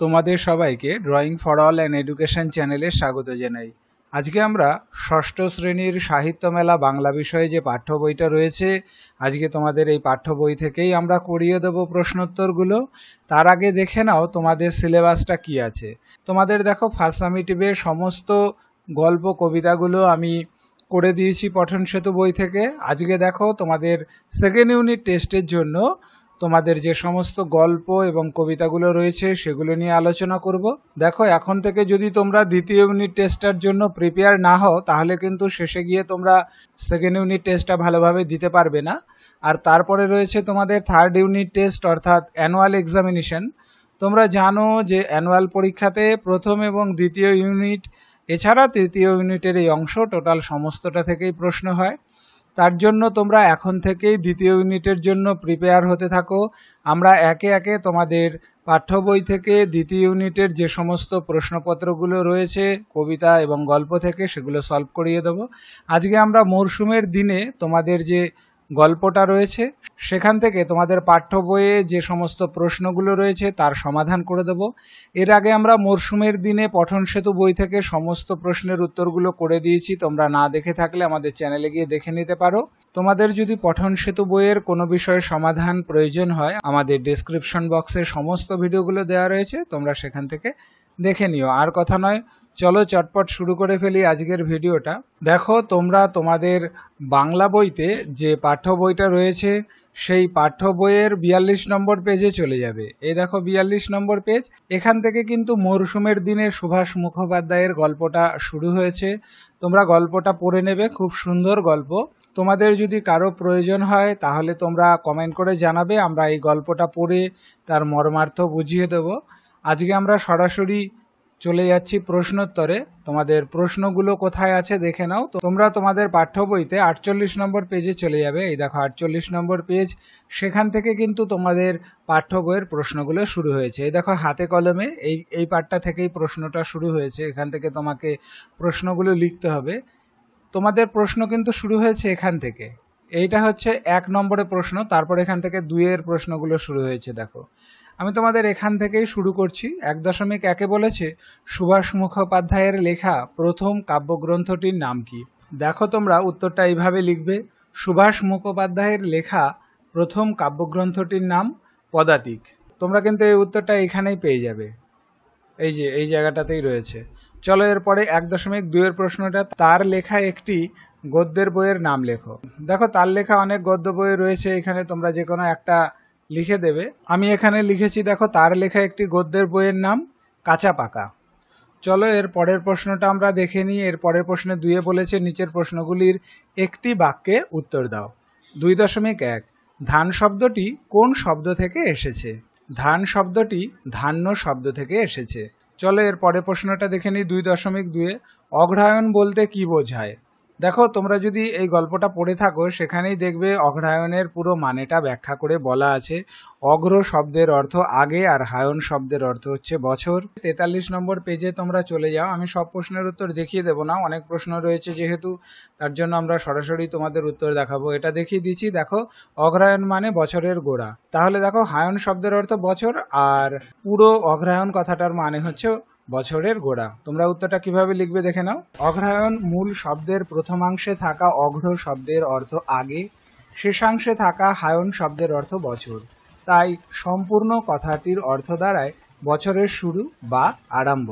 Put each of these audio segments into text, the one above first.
তোমাদের সবাইকে drawing for all and education চ্যানেলে স্বাগত জানাই আজকে আমরা ষষ্ঠ শ্রেণীর সাহিত্য মেলা বাংলা বিষয়ে যে পাঠ্য বইটা রয়েছে আজকে তোমাদের এই পাঠ্য বই থেকেই আমরা করিয়ে দেব প্রশ্নোত্তরগুলো তার আগে দেখে নাও তোমাদের সিলেবাসটা কি আছে তোমাদের দেখো ফার্স্ট সামিটিভের সমস্ত গল্প কবিতাগুলো আমি করে দিয়েছি পঠন সেতু বই থেকে আজকে দেখো তোমাদের সেকেন্ড ইউনিট টেস্টের জন্য তোমাদের যে সমস্ত গল্প এবং কবিতাগুলো রয়েছে সেগুলো নিয়ে আলোচনা করব দেখো এখন থেকে যদি তোমরা দ্বিতীয় ইউনিট টেস্টটার জন্য প্রিপেয়ার না হও তাহলে কিন্তু শেষে গিয়ে তোমরা সেকেন্ড ইউনিট টেস্টটা ভালোভাবে দিতে পারবে না আর তারপরে রয়েছে তোমাদের থার্ড ইউনিট টেস্ট অর্থাৎ অ্যানুয়াল এক্সামিনেশন তোমরা জানো যে অ্যানুয়াল পরীক্ষাতে প্রথম এবং দ্বিতীয় ইউনিট এছাড়া তৃতীয় ইউনিটের এই অংশ টোটাল সমস্তটা থেকেই প্রশ্ন হয় তার জন্য তোমরা এখন থেকেই দ্বিতীয় ইউনিটের জন্য প্রিপেয়ার হতে থাকো আমরা একে একে তোমাদের পাঠ্য বই থেকে দ্বিতীয় ইউনিটের যে সমস্ত প্রশ্নপত্রগুলো রয়েছে কবিতা এবং গল্প থেকে সেগুলো সলভ করিয়ে দেব আজকে আমরা মরশুমের দিনে তোমাদের যে গল্পটা রয়েছে সেখান থেকে তোমাদের পাঠ্য বইয়ে যে সমস্ত প্রশ্নগুলো রয়েছে তার সমাধান করে দেব এর আগে আমরা মরশুমের দিনে পঠন সেতু বই থেকে সমস্ত প্রশ্নের উত্তরগুলো করে দিয়েছি তোমরা না দেখে থাকলে আমাদের চ্যানেলে গিয়ে দেখে নিতে পারো তোমাদের যদি পঠন সেতু বইয়ের কোনো বিষয়ে সমাধান প্রয়োজন হয় আমাদের ডিসক্রিপশন বক্সে সমস্ত ভিডিওগুলো দেওয়া রয়েছে তোমরা সেখান থেকে দেখে নিও আর কথা নয় চলো চটপট শুরু করে ফেলি আজকের ভিডিওটা দেখো তোমরা তোমাদের বাংলা বইতে যে পাঠ্য বইটা রয়েছে সেই পাঠ্য বইয়ের বিয়াল্লিশ নম্বর পেজে চলে যাবে এই দেখো বিয়াল্লিশ নম্বর পেজ এখান থেকে কিন্তু মরসুমের দিনে সুভাষ মুখোপাধ্যায়ের গল্পটা শুরু হয়েছে তোমরা গল্পটা পড়ে নেবে খুব সুন্দর গল্প তোমাদের যদি কারো প্রয়োজন হয় তাহলে তোমরা কমেন্ট করে জানাবে আমরা এই গল্পটা পড়ে তার মর্মার্থ বুঝিয়ে দেব আজকে আমরা সরাসরি চলে যাচ্ছি প্রশ্নোত্তরে তোমাদের প্রশ্নগুলো কোথায় আছে দেখে নাও তোমরা তোমাদের পাঠ্য বইতে আটচল্লিশ নম্বর পেজে চলে যাবে এই দেখো আটচল্লিশ নম্বর পেজ সেখান থেকে কিন্তু তোমাদের পাঠ্য বইয়ের প্রশ্নগুলো শুরু হয়েছে এই দেখো হাতে কলমে এই এই পাঠটা থেকেই প্রশ্নটা শুরু হয়েছে এখান থেকে তোমাকে প্রশ্নগুলো লিখতে হবে তোমাদের প্রশ্ন কিন্তু শুরু হয়েছে এখান থেকে এইটা হচ্ছে এক নম্বরের প্রশ্ন তারপর এখান থেকে দুইয়ের প্রশ্নগুলো শুরু হয়েছে দেখো আমি তোমাদের এখান থেকেই শুরু করছি এক দশমিক একে বলেছে সুভাষ মুখোপাধ্যায়ের লেখা প্রথম কাব্যগ্রন্থটির নাম কি দেখো তোমরা উত্তরটা এইভাবে লিখবে সুভাষ মুখোপাধ্যায়ের লেখা প্রথম কাব্যগ্রন্থটির নাম পদাতিক তোমরা কিন্তু এই উত্তরটা এখানেই পেয়ে যাবে এই যে এই জায়গাটাতেই রয়েছে চলো এরপরে এক দশমিক দুইয়ের প্রশ্নটা তার লেখা একটি গদ্যের বইয়ের নাম লেখো দেখো তার লেখা অনেক গদ্য বই রয়েছে এখানে তোমরা যে কোনো একটা লিখে দেবে আমি এখানে লিখেছি দেখো তার লেখা একটি গদ্যের বইয়ের নাম কাঁচা পাকা চলো এর পরের প্রশ্নটা আমরা দেখে নিই এর পরের প্রশ্নে দুয়ে বলেছে নিচের প্রশ্নগুলির একটি বাক্যে উত্তর দাও দুই দশমিক এক ধান শব্দটি কোন শব্দ থেকে এসেছে ধান শব্দটি ধান্য শব্দ থেকে এসেছে চলো এর পরের প্রশ্নটা দেখে নিই দুই দশমিক দুয়ে অগ্রায়ণ বলতে কি বোঝায় দেখো তোমরা যদি এই গল্পটা পড়ে থাকো সেখানেই দেখবে অঘ্রায়ণের পুরো মানেটা ব্যাখ্যা করে বলা আছে অগ্র শব্দের অর্থ আগে আর হায়ন শব্দের অর্থ হচ্ছে বছর তেতাল্লিশ নম্বর পেজে তোমরা চলে যাও আমি সব প্রশ্নের উত্তর দেখিয়ে দেবো না অনেক প্রশ্ন রয়েছে যেহেতু তার জন্য আমরা সরাসরি তোমাদের উত্তর দেখাবো এটা দেখিয়ে দিচ্ছি দেখো অগ্রায়ণ মানে বছরের গোড়া তাহলে দেখো হায়ন শব্দের অর্থ বছর আর পুরো অগ্রায়ণ কথাটার মানে হচ্ছে বছরের গোড়া তোমরা উত্তরটা কিভাবে লিখবে দেখে নাও অগ্রহায়ণ মূল শব্দের প্রথমাংশে থাকা অগ্র শব্দের অর্থ আগে শেষাংশে থাকা হায়ন শব্দের অর্থ বছর তাই সম্পূর্ণ কথাটির অর্থ দ্বারায় বছরের শুরু বা আরম্ভ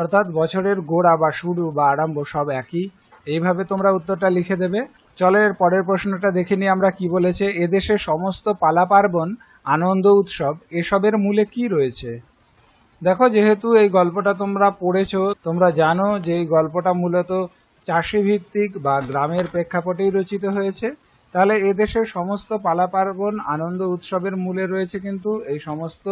অর্থাৎ বছরের গোড়া বা শুরু বা আরম্ভ সব একই এইভাবে তোমরা উত্তরটা লিখে দেবে চলো এর পরের প্রশ্নটা দেখে নিই আমরা কি বলেছে এদেশে সমস্ত পালা পার্বণ আনন্দ উৎসব এসবের মূলে কি রয়েছে দেখো যেহেতু এই গল্পটা তোমরা পড়েছো তোমরা জানো যে এই গল্পটা মূলত চাষি ভিত্তিক বা গ্রামের প্রেক্ষাপটেই রচিত হয়েছে তাহলে এদেশের সমস্ত পালা পার্বণ আনন্দ উৎসবের মূলে রয়েছে কিন্তু এই সমস্ত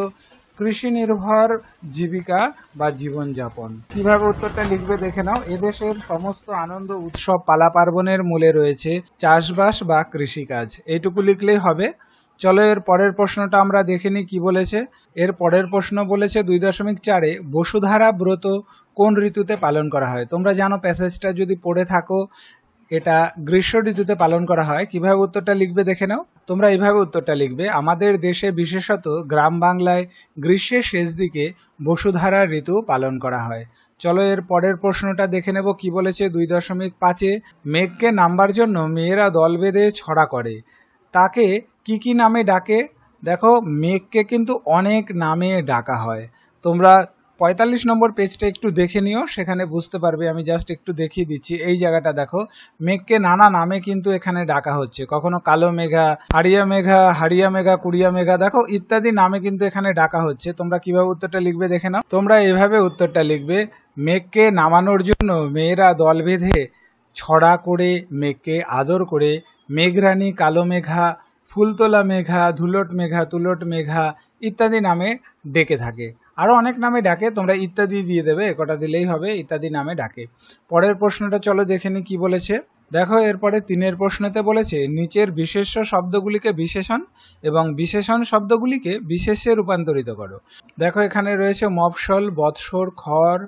কৃষি নির্ভর জীবিকা বা জীবনযাপন কিভাবে উত্তরটা লিখবে দেখে নাও এদেশের সমস্ত আনন্দ উৎসব পালা পার্বণের মূলে রয়েছে চাষবাস বা কৃষিকাজ এইটুকু লিখলেই হবে চলো এর পরের প্রশ্নটা আমরা দেখে নিই কী বলেছে এর পরের প্রশ্ন বলেছে দুই দশমিক চারে বসুধারা ব্রত কোন ঋতুতে পালন করা হয় তোমরা জানো প্যাসেজটা যদি পড়ে থাকো এটা গ্রীষ্ম ঋতুতে পালন করা হয় কিভাবে উত্তরটা লিখবে দেখে নাও তোমরা এইভাবে উত্তরটা লিখবে আমাদের দেশে বিশেষত গ্রাম বাংলায় গ্রীষ্মের শেষ দিকে বসুধারা ঋতু পালন করা হয় চলো এর পরের প্রশ্নটা দেখে নেব কি বলেছে দুই দশমিক পাঁচে মেঘকে নাম্বার জন্য মেয়েরা দল বেঁধে ছড়া করে তাকে কি কি নামে ডাকে দেখো মেঘকে কিন্তু অনেক নামে ডাকা হয় তোমরা পঁয়তাল্লিশ নম্বর পেজটা একটু দেখে নিও সেখানে বুঝতে পারবে আমি জাস্ট একটু দেখিয়ে দিচ্ছি এই জায়গাটা দেখো মেঘকে নানা নামে কিন্তু এখানে ডাকা হচ্ছে কখনো কালো মেঘা হাড়িয়া মেঘা হাড়িয়া মেঘা কুড়িয়া মেঘা দেখো ইত্যাদি নামে কিন্তু এখানে ডাকা হচ্ছে তোমরা কিভাবে উত্তরটা লিখবে দেখে নাও তোমরা এভাবে উত্তরটা লিখবে মেঘকে নামানোর জন্য মেয়েরা দল বেঁধে ছড়া করে মেঘকে আদর করে মেঘরানী কালো মেঘা ফুলতোলা মেঘা ধুলট মেঘা তুলট মেঘা ইত্যাদি নামে ডেকে থাকে আরও অনেক নামে ডাকে তোমরা ইত্যাদি দিয়ে দেবে কটা দিলেই হবে ইত্যাদি নামে ডাকে পরের প্রশ্নটা চলো দেখে নি কি বলেছে দেখো এরপরে তিনের প্রশ্নতে বলেছে নিচের বিশেষ্য শব্দগুলিকে বিশেষণ এবং বিশেষণ শব্দগুলিকে বিশেষে রূপান্তরিত করো দেখো এখানে রয়েছে মফসল বৎসর খড়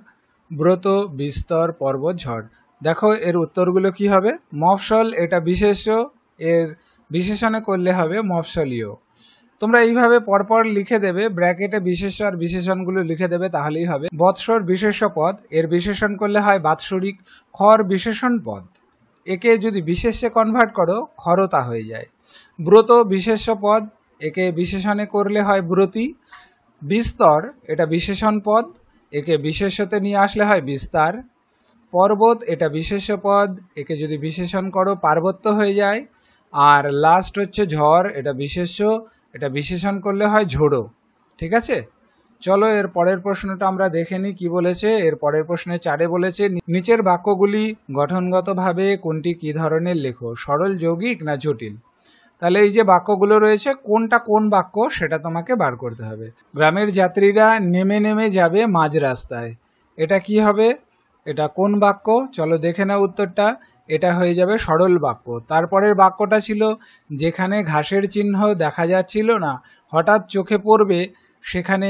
ব্রত বিস্তর পর্বত ঝড় দেখো এর উত্তরগুলো কি হবে মফসল এটা বিশেষ্য এর বিশেষণে করলে হবে মফসলীয় তোমরা এইভাবে পরপর লিখে দেবে ব্র্যাকেটে বিশেষ আর বিশেষণগুলো লিখে দেবে তাহলেই হবে বৎসর বিশেষ পদ এর বিশেষণ করলে হয় বাৎসরিক খর বিশেষণ পদ একে যদি বিশেষে কনভার্ট করো খরতা হয়ে যায় ব্রত বিশেষ্য পদ একে বিশেষণে করলে হয় ব্রতী বিস্তর এটা বিশেষণ পদ একে বিশেষতে নিয়ে আসলে হয় বিস্তার পর্বত এটা বিশেষ্য পদ একে যদি বিশেষণ করো পার্বত্য হয়ে যায় আর লাস্ট হচ্ছে ঝড় এটা বিশেষ এটা বিশেষণ করলে হয় ঝোড়ো ঠিক আছে চলো এর পরের প্রশ্নটা আমরা দেখে নিই কি বলেছে এর পরের প্রশ্নে চারে বলেছে নিচের বাক্যগুলি গঠনগতভাবে কোনটি কি ধরনের লেখো সরল যৌগিক না জটিল তাহলে এই যে বাক্যগুলো রয়েছে কোনটা কোন বাক্য সেটা তোমাকে বার করতে হবে গ্রামের যাত্রীরা নেমে নেমে যাবে মাঝ রাস্তায় এটা কি হবে এটা কোন বাক্য চলো দেখে নাও উত্তরটা এটা হয়ে যাবে সরল বাক্য তারপরের বাক্যটা ছিল যেখানে ঘাসের চিহ্ন দেখা যাচ্ছিল না হঠাৎ চোখে পড়বে সেখানে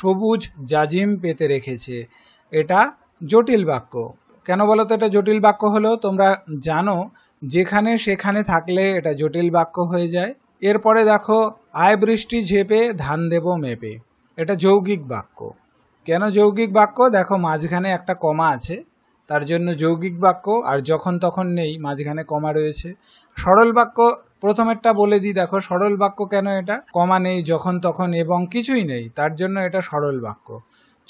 সবুজ জাজিম পেতে রেখেছে এটা জটিল বাক্য কেন বলো তো এটা জটিল বাক্য হলো তোমরা জানো যেখানে সেখানে থাকলে এটা জটিল বাক্য হয়ে যায় এরপরে দেখো আয় বৃষ্টি ঝেপে ধান দেব মেপে এটা যৌগিক বাক্য কেন যৌগিক বাক্য দেখো মাঝখানে একটা কমা আছে তার জন্য যৌগিক বাক্য আর যখন তখন নেই মাঝখানে কমা রয়েছে সরল বাক্য প্রথমেরটা বলে দিই দেখো সরল বাক্য কেন এটা কমা নেই যখন তখন এবং কিছুই নেই তার জন্য এটা সরল বাক্য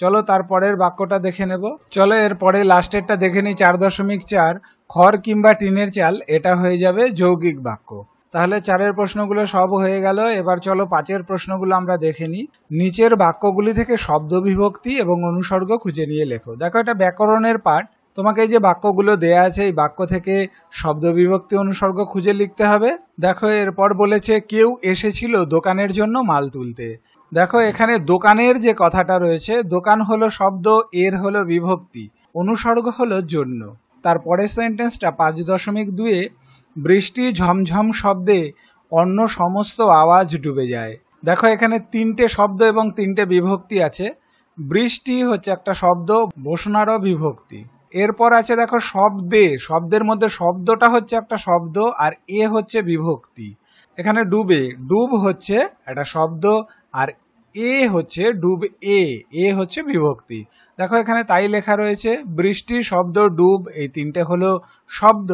চলো তারপরের বাক্যটা দেখে নেব চলো এরপরে লাস্টেরটা দেখে নিই চার দশমিক চার খড় কিংবা টিনের চাল এটা হয়ে যাবে যৌগিক বাক্য তাহলে চারের প্রশ্নগুলো সব হয়ে গেল এবার চলো পাঁচের প্রশ্নগুলো আমরা দেখে নিই নিচের বাক্যগুলি থেকে শব্দ বিভক্তি এবং অনুসর্গ খুঁজে নিয়ে লেখো দেখো এটা ব্যাকরণের পাঠ তোমাকে এই যে বাক্যগুলো দেয়া আছে এই বাক্য থেকে শব্দ বিভক্তি অনুসর্গ খুঁজে লিখতে হবে দেখো এরপর বলেছে কেউ এসেছিল দোকানের জন্য মাল তুলতে দেখো এখানে দোকানের যে কথাটা রয়েছে দোকান হলো শব্দ এর হলো বিভক্তি অনুসর্গ হলো জন্য তারপরের সেন্টেন্সটা পাঁচ দশমিক দুয়ে বৃষ্টি ঝমঝম শব্দে অন্য সমস্ত আওয়াজ ডুবে যায় দেখো এখানে তিনটে শব্দ এবং তিনটে বিভক্তি আছে বৃষ্টি হচ্ছে একটা শব্দ বসনারও বিভক্তি এরপর আছে দেখো শব্দে শব্দের মধ্যে শব্দটা হচ্ছে একটা শব্দ আর এ হচ্ছে বিভক্তি এখানে ডুবে ডুব হচ্ছে একটা শব্দ আর এ হচ্ছে ডুব এ এ হচ্ছে বিভক্তি দেখো এখানে তাই লেখা রয়েছে বৃষ্টি শব্দ ডুব এই তিনটে হলো শব্দ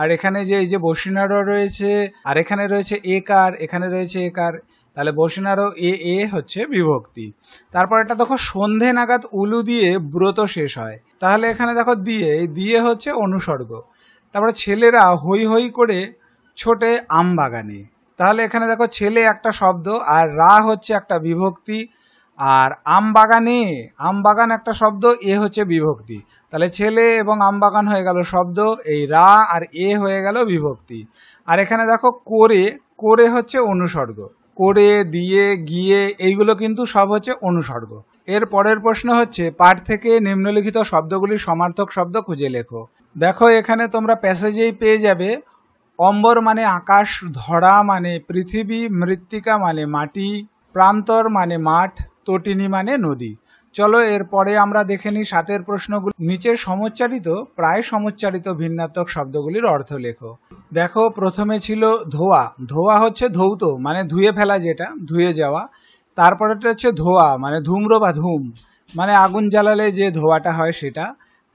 আর এখানে যে এই যে বসিনারও রয়েছে আর এখানে রয়েছে এ কার এখানে রয়েছে এ কার তাহলে বসিনারও এ এ হচ্ছে বিভক্তি তারপর এটা দেখো সন্ধে নাগাদ উলু দিয়ে ব্রত শেষ হয় তাহলে এখানে দেখো দিয়ে দিয়ে হচ্ছে অনুসর্গ তারপরে ছেলেরা হই হই করে ছোটে আম বাগানে তাহলে এখানে দেখো ছেলে একটা শব্দ আর রা হচ্ছে একটা বিভক্তি আর আমবাগানে বাগান একটা শব্দ এ হচ্ছে বিভক্তি তাহলে ছেলে এবং আমবাগান হয়ে গেল শব্দ এই রা আর এ হয়ে গেল বিভক্তি আর এখানে দেখো করে করে হচ্ছে অনুসর্গ করে দিয়ে গিয়ে এইগুলো কিন্তু সব হচ্ছে অনুসর্গ এর পরের প্রশ্ন হচ্ছে পাঠ থেকে নিম্নলিখিত শব্দগুলি সমার্থক শব্দ খুঁজে লেখো দেখো এখানে তোমরা প্যাসেজেই পেয়ে যাবে অম্বর মানে আকাশ ধরা মানে পৃথিবী মৃত্তিকা মানে মাটি প্রান্তর মানে মাঠ তটিনী মানে নদী চলো এরপরে আমরা দেখে নিই সাতের প্রশ্নগুলো নিচে সমচ্চারিত প্রায় সমচ্চারিত ভিন্নাত্মক শব্দগুলির অর্থ লেখো দেখো প্রথমে ছিল ধোয়া ধোয়া হচ্ছে ধৌত মানে ধুয়ে ফেলা যেটা ধুয়ে যাওয়া তারপরেটা হচ্ছে ধোয়া মানে ধুম্র বা ধুম মানে আগুন জ্বালালে যে ধোয়াটা হয় সেটা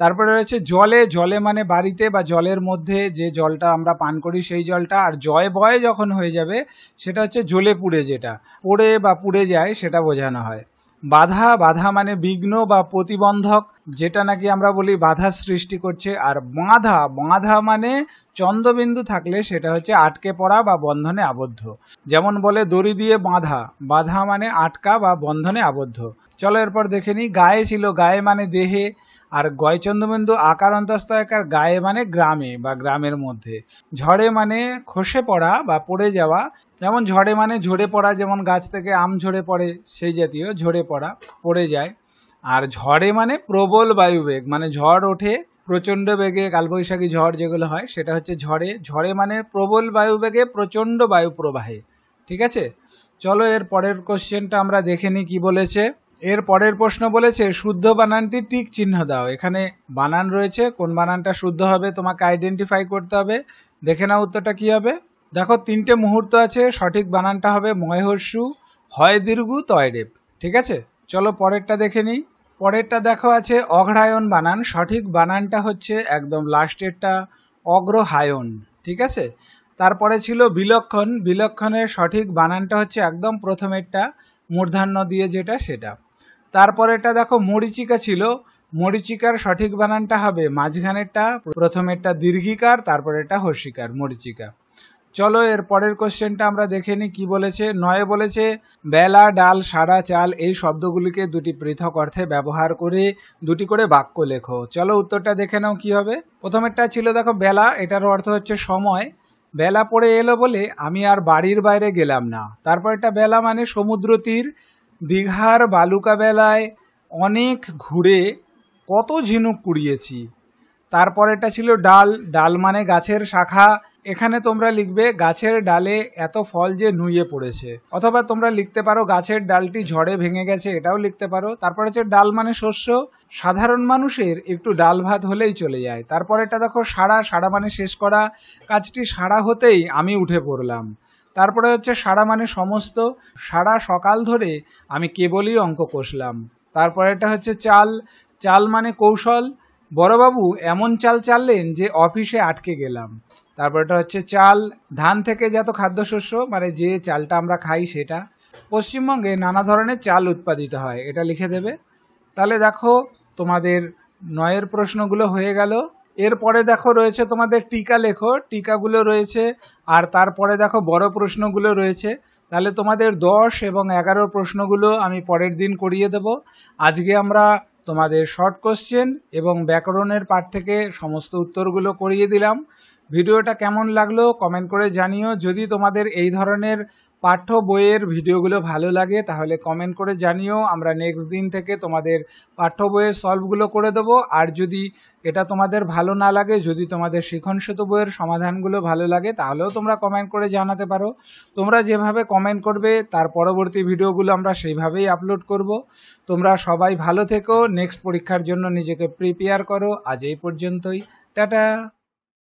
তারপরে রয়েছে জলে জলে মানে বাড়িতে বা জলের মধ্যে যে জলটা আমরা পান করি সেই জলটা আর জয় বয় যখন হয়ে যাবে সেটা হচ্ছে জলে পুড়ে যেটা পড়ে বা পুড়ে যায় সেটা বোঝানো হয় বাধা বাধা মানে বিঘ্ন বা প্রতিবন্ধক যেটা নাকি আমরা বলি বাধা সৃষ্টি করছে আর বাঁধা বাঁধা মানে চন্দ্রবিন্দু থাকলে সেটা হচ্ছে আটকে পড়া বা বন্ধনে আবদ্ধ যেমন বলে দড়ি দিয়ে বাঁধা বাধা মানে আটকা বা বন্ধনে আবদ্ধ চলো এরপর দেখে নিই গায়ে ছিল গায়ে মানে দেহে আর গয় চন্দ্রবিন্দু আকার অন্তস্তয়কার গায়ে মানে গ্রামে বা গ্রামের মধ্যে ঝড়ে মানে খসে পড়া বা পড়ে যাওয়া যেমন ঝড়ে মানে ঝরে পড়া যেমন গাছ থেকে আম ঝরে পড়ে সেই জাতীয় ঝরে পড়া পড়ে যায় আর ঝড়ে মানে প্রবল বায়ুবেগ মানে ঝড় ওঠে প্রচণ্ড বেগে কালবৈশাখী ঝড় যেগুলো হয় সেটা হচ্ছে ঝড়ে ঝড়ে মানে প্রবল বায়ুবেগে প্রচণ্ড বায়ু প্রবাহে ঠিক আছে চলো এর পরের কোশ্চেনটা আমরা দেখে নিই কী বলেছে এর পরের প্রশ্ন বলেছে শুদ্ধ বানানটি টিক চিহ্ন দাও এখানে বানান রয়েছে কোন বানানটা শুদ্ধ হবে তোমাকে আইডেন্টিফাই করতে হবে দেখে নাও উত্তরটা কি হবে দেখো তিনটে মুহূর্ত আছে সঠিক বানানটা হবে ময়হস্যু হয় দীর্ঘ তয়রেপ ঠিক আছে চলো পরেরটা দেখে নিই পরেরটা দেখো আছে অঘ্রায়ণ বানান সঠিক বানানটা হচ্ছে একদম লাস্টেরটা অগ্রহায়ন ঠিক আছে তারপরে ছিল বিলক্ষণ বিলক্ষণের সঠিক বানানটা হচ্ছে একদম প্রথমেরটা মূর্ধান্য দিয়ে যেটা সেটা তারপরে এটা দেখো মরিচিকা ছিল মরিচিকার সঠিক বানানটা হবে মাঝখানেরটা প্রথমেরটা দীর্ঘিকার তারপরে এটা হর্ষিকার মরিচিকা চলো এর পরের কোশ্চেনটা আমরা দেখে নিই কি বলেছে নয় বলেছে বেলা ডাল সারা চাল এই শব্দগুলিকে দুটি পৃথক অর্থে ব্যবহার করে দুটি করে বাক্য লেখো চলো উত্তরটা দেখে নাও কি হবে প্রথমেরটা ছিল দেখো বেলা এটার অর্থ হচ্ছে সময় বেলা পড়ে এলো বলে আমি আর বাড়ির বাইরে গেলাম না তারপর এটা বেলা মানে সমুদ্র তীর দীঘার বালুকাবেলায় অনেক ঘুরে কত ঝিনুক কুড়িয়েছি তারপরেরটা ছিল ডাল ডাল মানে গাছের শাখা এখানে তোমরা লিখবে গাছের ডালে এত ফল যে নুয়ে পড়েছে অথবা তোমরা লিখতে পারো গাছের ডালটি ঝড়ে ভেঙে গেছে এটাও লিখতে পারো তারপরে হচ্ছে ডাল মানে শস্য সাধারণ মানুষের একটু ডাল ভাত হলেই চলে যায় তারপরেরটা দেখো সারা সারা মানে শেষ করা কাজটি সারা হতেই আমি উঠে পড়লাম তারপরে হচ্ছে সারা মানে সমস্ত সারা সকাল ধরে আমি কেবলই অঙ্ক কষলাম তারপরে এটা হচ্ছে চাল চাল মানে কৌশল বড়বাবু এমন চাল চাললেন যে অফিসে আটকে গেলাম তারপরে এটা হচ্ছে চাল ধান থেকে যত খাদ্যশস্য মানে যে চালটা আমরা খাই সেটা পশ্চিমবঙ্গে নানা ধরনের চাল উৎপাদিত হয় এটা লিখে দেবে তাহলে দেখো তোমাদের নয়ের প্রশ্নগুলো হয়ে গেল এরপরে দেখো রয়েছে তোমাদের টিকা লেখো টিকাগুলো রয়েছে আর তারপরে দেখো বড় প্রশ্নগুলো রয়েছে তাহলে তোমাদের দশ এবং এগারো প্রশ্নগুলো আমি পরের দিন করিয়ে দেব আজকে আমরা তোমাদের শর্ট কোশ্চেন এবং ব্যাকরণের পাঠ থেকে সমস্ত উত্তরগুলো করিয়ে দিলাম ভিডিওটা কেমন লাগলো কমেন্ট করে জানিও যদি তোমাদের এই ধরনের পাঠ্য বইয়ের ভিডিওগুলো ভালো লাগে তাহলে কমেন্ট করে জানিও আমরা নেক্সট দিন থেকে তোমাদের পাঠ্য বইয়ের সলভগুলো করে দেবো আর যদি এটা তোমাদের ভালো না লাগে যদি তোমাদের শিখনশত বইয়ের সমাধানগুলো ভালো লাগে তাহলেও তোমরা কমেন্ট করে জানাতে পারো তোমরা যেভাবে কমেন্ট করবে তার পরবর্তী ভিডিওগুলো আমরা সেইভাবেই আপলোড করব তোমরা সবাই ভালো থেকো নেক্সট পরীক্ষার জন্য নিজেকে প্রিপেয়ার করো আজ এই পর্যন্তই টাটা